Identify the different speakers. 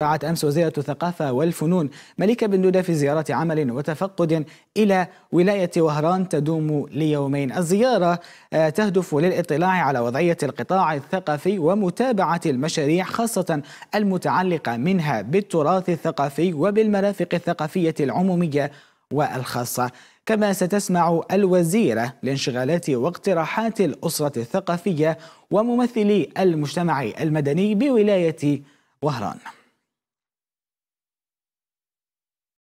Speaker 1: دعت أمس وزيرة الثقافة والفنون مليكة بن دودة في زيارة عمل وتفقد إلى ولاية وهران تدوم ليومين الزيارة آه، تهدف للإطلاع على وضعية القطاع الثقافي ومتابعة المشاريع خاصة المتعلقة منها بالتراث الثقافي وبالمرافق الثقافية العمومية والخاصة كما ستسمع الوزيرة لانشغالات واقتراحات الأسرة الثقافية وممثلي المجتمع المدني بولاية وهران